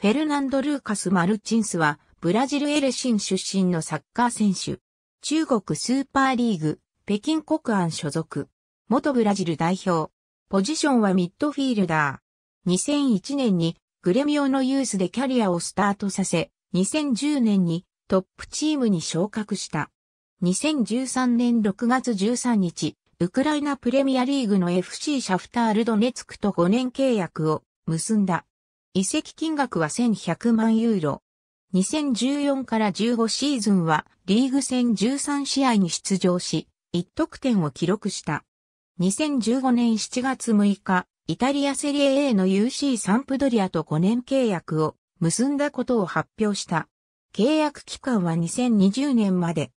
フェルナンド・ルーカス・マルチンスは、ブラジル・エレシン出身のサッカー選手。中国スーパーリーグ、北京国安所属。元ブラジル代表。ポジションはミッドフィールダー。2001年にグレミオのユースでキャリアをスタートさせ、2010年にトップチームに昇格した。2013年6月13日、ウクライナプレミアリーグの FC シャフタールドネツクと5年契約を結んだ。移籍金額は1100万ユーロ。2014から15シーズンはリーグ戦13試合に出場し、1得点を記録した。2015年7月6日、イタリアセリエ A の UC サンプドリアと5年契約を結んだことを発表した。契約期間は2020年まで。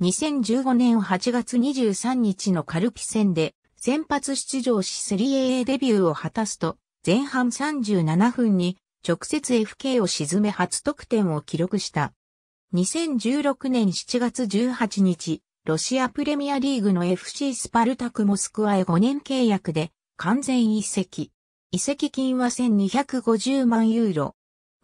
2015年8月23日のカルピ戦で先発出場しセリエ a デビューを果たすと、前半37分に直接 FK を沈め初得点を記録した。2016年7月18日、ロシアプレミアリーグの FC スパルタクモスクワへ5年契約で完全移籍。移籍金は1250万ユーロ。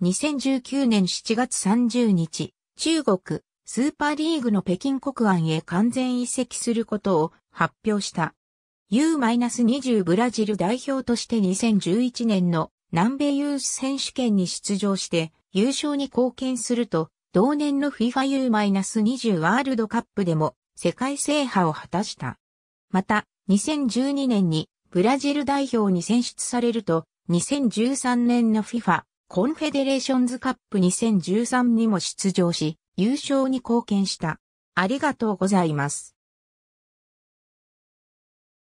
2019年7月30日、中国、スーパーリーグの北京国安へ完全移籍することを発表した。U-20 ブラジル代表として2011年の南米ユース選手権に出場して優勝に貢献すると、同年の FIFAU-20 ワールドカップでも世界制覇を果たした。また、2012年にブラジル代表に選出されると、2013年の FIFA コンフェデレーションズカップ2013にも出場し、優勝に貢献した。ありがとうございます。